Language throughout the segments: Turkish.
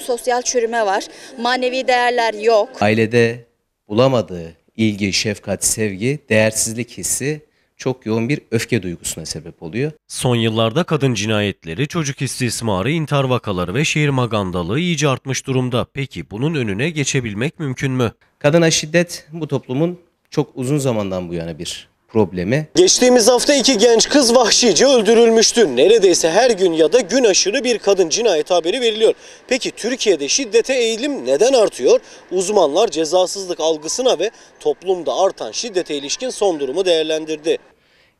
sosyal çürüme var. Manevi değerler yok. Ailede bulamadığı ilgi, şefkat, sevgi, değersizlik hissi çok yoğun bir öfke duygusuna sebep oluyor. Son yıllarda kadın cinayetleri, çocuk istismarı, intihar vakaları ve şehir magandalığı iyice artmış durumda. Peki bunun önüne geçebilmek mümkün mü? Kadına şiddet bu toplumun çok uzun zamandan bu yana bir problemi. Geçtiğimiz hafta iki genç kız vahşice öldürülmüştü. Neredeyse her gün ya da gün aşırı bir kadın cinayet haberi veriliyor. Peki Türkiye'de şiddete eğilim neden artıyor? Uzmanlar cezasızlık algısına ve toplumda artan şiddete ilişkin son durumu değerlendirdi.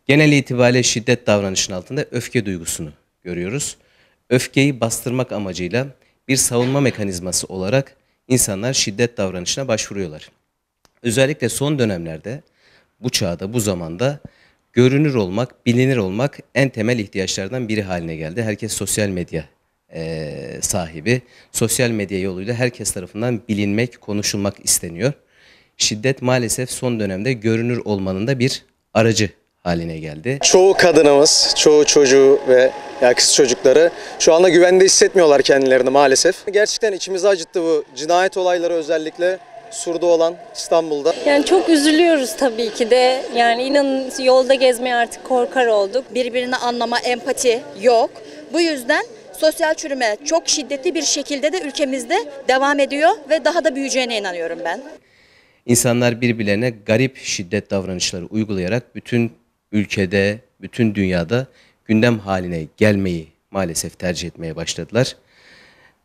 Genel itibariyle şiddet davranışının altında öfke duygusunu görüyoruz. Öfkeyi bastırmak amacıyla bir savunma mekanizması olarak insanlar şiddet davranışına başvuruyorlar. Özellikle son dönemlerde bu çağda, bu zamanda görünür olmak, bilinir olmak en temel ihtiyaçlardan biri haline geldi. Herkes sosyal medya e, sahibi. Sosyal medya yoluyla herkes tarafından bilinmek, konuşulmak isteniyor. Şiddet maalesef son dönemde görünür olmanın da bir aracı haline geldi. Çoğu kadınımız, çoğu çocuğu ve ya kız çocukları şu anda güvende hissetmiyorlar kendilerini maalesef. Gerçekten içimizi acıttı bu cinayet olayları özellikle surda olan İstanbul'da. Yani çok üzülüyoruz tabii ki de. Yani inanın yolda gezmeye artık korkar olduk. Birbirini anlama, empati yok. Bu yüzden sosyal çürüme çok şiddetli bir şekilde de ülkemizde devam ediyor ve daha da büyüyeceğine inanıyorum ben. İnsanlar birbirlerine garip şiddet davranışları uygulayarak bütün ülkede, bütün dünyada gündem haline gelmeyi maalesef tercih etmeye başladılar.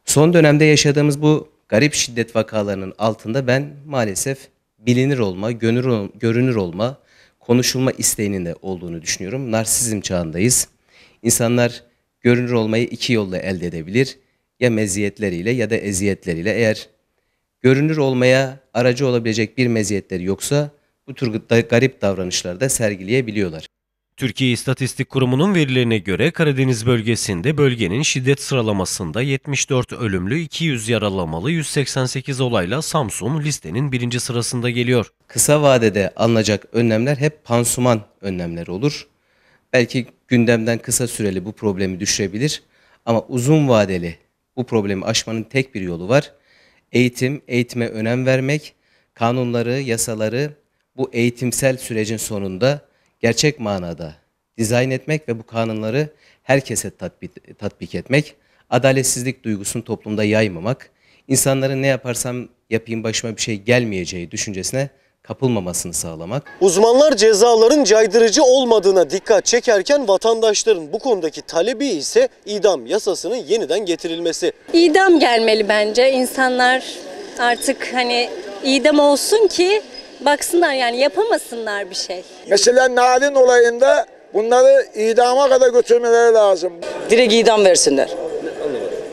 Son dönemde yaşadığımız bu garip şiddet vakalarının altında ben maalesef bilinir olma, gönür, görünür olma, konuşulma isteğinin de olduğunu düşünüyorum. Narsizm çağındayız. İnsanlar görünür olmayı iki yolla elde edebilir. Ya meziyetleriyle ya da eziyetleriyle. Eğer görünür olmaya aracı olabilecek bir meziyetleri yoksa bu tür garip davranışları da sergileyebiliyorlar. Türkiye İstatistik Kurumu'nun verilerine göre Karadeniz bölgesinde bölgenin şiddet sıralamasında 74 ölümlü 200 yaralamalı 188 olayla Samsun listenin birinci sırasında geliyor. Kısa vadede alınacak önlemler hep pansuman önlemleri olur. Belki gündemden kısa süreli bu problemi düşürebilir ama uzun vadeli bu problemi aşmanın tek bir yolu var. Eğitim, eğitime önem vermek, kanunları, yasaları bu eğitimsel sürecin sonunda gerçek manada dizayn etmek ve bu kanunları herkese tatbik, tatbik etmek, adaletsizlik duygusunu toplumda yaymamak, insanların ne yaparsam yapayım başıma bir şey gelmeyeceği düşüncesine kapılmamasını sağlamak. Uzmanlar cezaların caydırıcı olmadığına dikkat çekerken vatandaşların bu konudaki talebi ise idam yasasının yeniden getirilmesi. İdam gelmeli bence. İnsanlar artık hani idam olsun ki baksınlar yani yapamasınlar bir şey. Mesela Narin olayında bunları idama kadar götürmeleri lazım. Direkt idam versinler.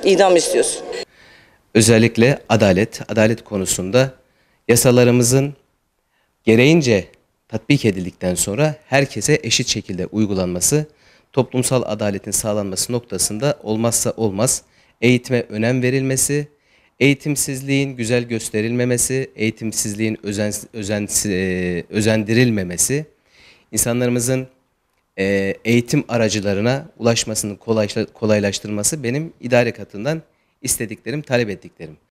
İdam istiyorsun. Özellikle adalet, adalet konusunda yasalarımızın gereğince tatbik edildikten sonra herkese eşit şekilde uygulanması, toplumsal adaletin sağlanması noktasında olmazsa olmaz eğitime önem verilmesi, eğitimsizliğin güzel gösterilmemesi, eğitimsizliğin özen, özen, e, özendirilmemesi, insanlarımızın e, eğitim aracılarına ulaşmasını kolaylaştırması benim idare katından istediklerim, talep ettiklerim.